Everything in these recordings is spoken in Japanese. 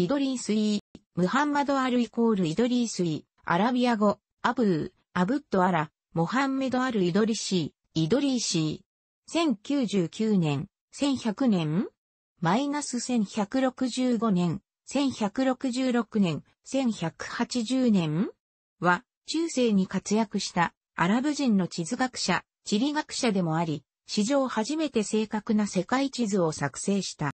イドリースイー、ムハンマドアルイコールイドリースイー、アラビア語、アブー、アブッドアラ、モハンメドアルイドリシー、イドリーシー。1099年、1100年マイナス1165年、1166年、1180年は、中世に活躍したアラブ人の地図学者、地理学者でもあり、史上初めて正確な世界地図を作成した。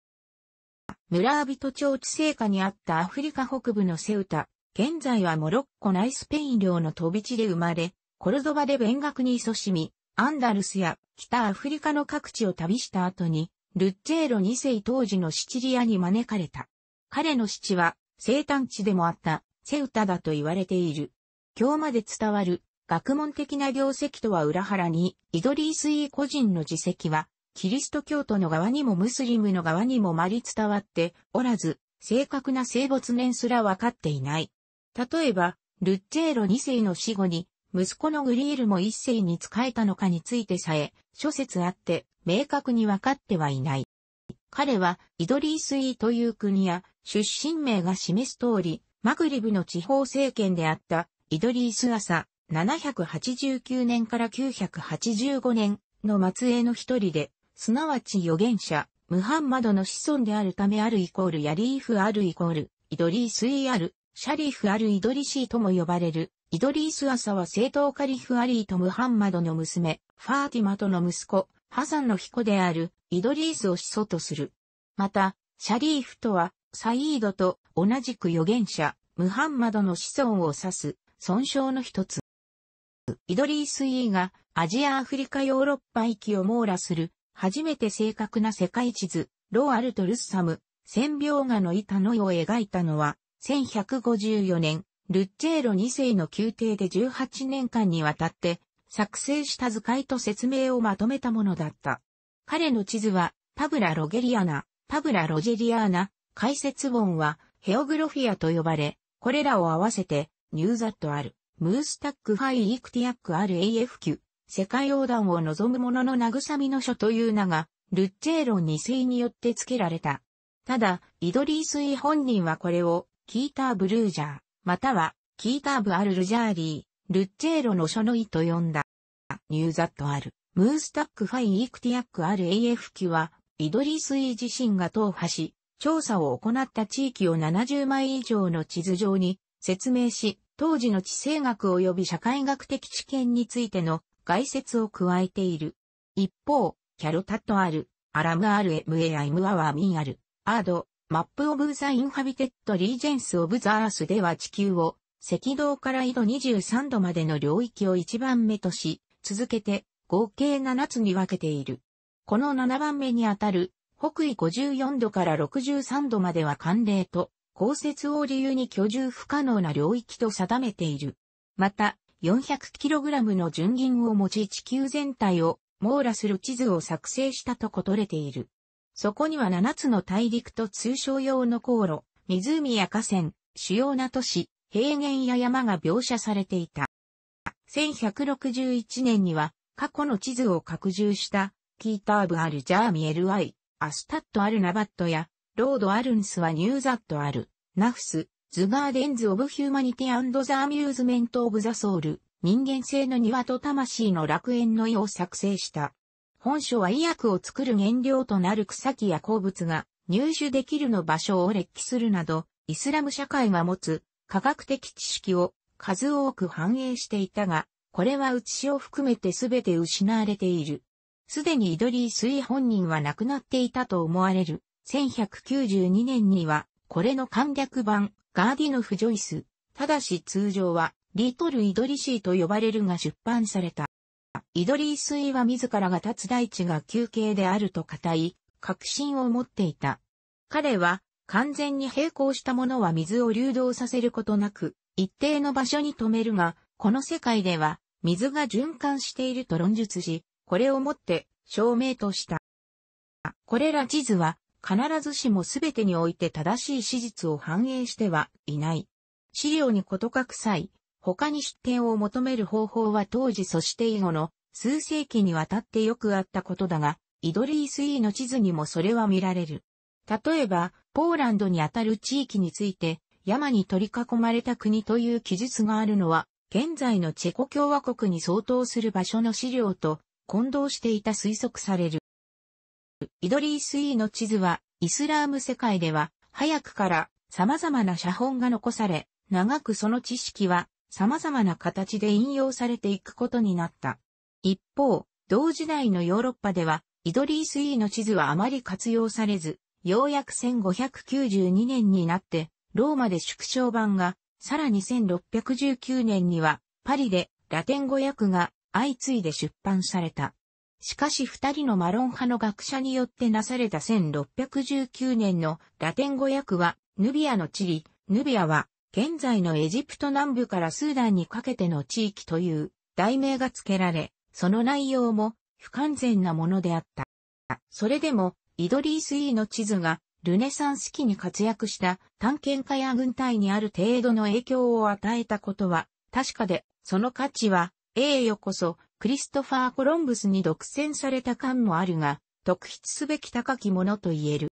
村人町地生下にあったアフリカ北部のセウタ、現在はモロッコ内スペイン領の飛び地で生まれ、コルドバで勉学に勤しみ、アンダルスや北アフリカの各地を旅した後に、ルッチェーロ2世当時のシチリアに招かれた。彼の父は生誕地でもあったセウタだと言われている。今日まで伝わる学問的な業績とは裏腹に、イドリースイ個人の自責はキリスト教徒の側にもムスリムの側にもまり伝わっておらず、正確な生没年すらわかっていない。例えば、ルッチェーロ2世の死後に、息子のグリールも1世に仕えたのかについてさえ、諸説あって、明確にわかってはいない。彼は、イドリースイーという国や、出身名が示す通り、マグリブの地方政権であった、イドリース朝、789年から985年の末裔の一人で、すなわち預言者、ムハンマドの子孫であるためあるイコールヤリーフあるイコール、イドリースイある、シャリーフあるイドリシーとも呼ばれる、イドリースアサは正当カリフアリーとムハンマドの娘、ファーティマとの息子、ハサンの彦である、イドリースを始祖とする。また、シャリーフとは、サイードと同じく預言者、ムハンマドの子孫を指す、損傷の一つ。イドリースイがアジア・アフリカ・ヨーロッパ域を網羅する初めて正確な世界地図、ローアルト・ルッサム、線描画の板の絵を描いたのは、1154年、ルッチェーロ2世の宮廷で18年間にわたって、作成した図解と説明をまとめたものだった。彼の地図は、パブラ・ロゲリアナ、パブラ・ロジェリアーナ、解説本は、ヘオグロフィアと呼ばれ、これらを合わせて、ニューザットある、ムースタックファイイクティアック RAFQ、世界横断を望む者の慰みの書という名が、ルッチェーロ2世によって付けられた。ただ、イドリースイ本人はこれを、キーターブルージャー、または、キーターブアルルジャーリー、ルッチェーロの書の意と呼んだ。ニューザットアル、ムースタックファイイクティアックアル AF 機は、イドリースイ自身が踏破し、調査を行った地域を70枚以上の地図上に説明し、当時の地政学及び社会学的知見についての外説を加えている。一方、キャルタットある、アラムアルエムエアイムアワーミンアル、アード、マップオブザインハビテッドリージェンスオブザアースでは地球を、赤道から緯度23度までの領域を1番目とし、続けて合計7つに分けている。この7番目にあたる北緯54度から63度までは寒冷と、降雪を理由に居住不可能な領域と定めている。また、400kg の純銀を持ち地球全体を網羅する地図を作成したととれている。そこには7つの大陸と通称用の航路、湖や河川、主要な都市、平原や山が描写されていた。1161年には過去の地図を拡充したキーターブ・アル・ジャーミ・エル・アイ、アスタット・アル・ナバットやロード・アルンスはニューザット・アル、ナフス、ズガーデンズ・オブ・ヒューマニティザ・アミューズメント・オブ・ザ・ソウル、人間性の庭と魂の楽園の絵を作成した。本書は医薬を作る原料となる草木や鉱物が入手できるの場所を列記するなど、イスラム社会が持つ科学的知識を数多く反映していたが、これは写しを含めて全て失われている。すでにイドリー・スイ本人は亡くなっていたと思われる。1192年には、これの簡略版、ガーディノフ・ジョイス、ただし通常は、リトル・イドリシーと呼ばれるが出版された。イドリースイは自らが立つ大地が休憩であると語い、確信を持っていた。彼は、完全に並行したものは水を流動させることなく、一定の場所に止めるが、この世界では、水が循環していると論述し、これをもって、証明とした。これら地図は、必ずしも全てにおいて正しい史実を反映してはいない。資料にこと書く際、他に出典を求める方法は当時そして以後の数世紀にわたってよくあったことだが、イドリースイーの地図にもそれは見られる。例えば、ポーランドにあたる地域について、山に取り囲まれた国という記述があるのは、現在のチェコ共和国に相当する場所の資料と混同していた推測される。イドリース・イーの地図は、イスラーム世界では、早くから様々な写本が残され、長くその知識は様々な形で引用されていくことになった。一方、同時代のヨーロッパでは、イドリース・イーの地図はあまり活用されず、ようやく1592年になって、ローマで縮小版が、さらに1619年には、パリでラテン語訳が相次いで出版された。しかし二人のマロン派の学者によってなされた1619年のラテン語訳は、ヌビアの地理、ヌビアは、現在のエジプト南部からスーダンにかけての地域という題名が付けられ、その内容も不完全なものであった。それでも、イドリース・イーの地図が、ルネサンス期に活躍した探検家や軍隊にある程度の影響を与えたことは、確かで、その価値は、栄誉こそ、クリストファー・コロンブスに独占された感もあるが、特筆すべき高きものと言える。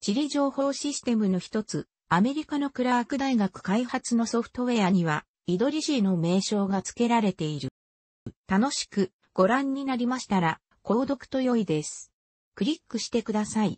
地理情報システムの一つ、アメリカのクラーク大学開発のソフトウェアには、イドリジーの名称が付けられている。楽しくご覧になりましたら、購読と良いです。クリックしてください。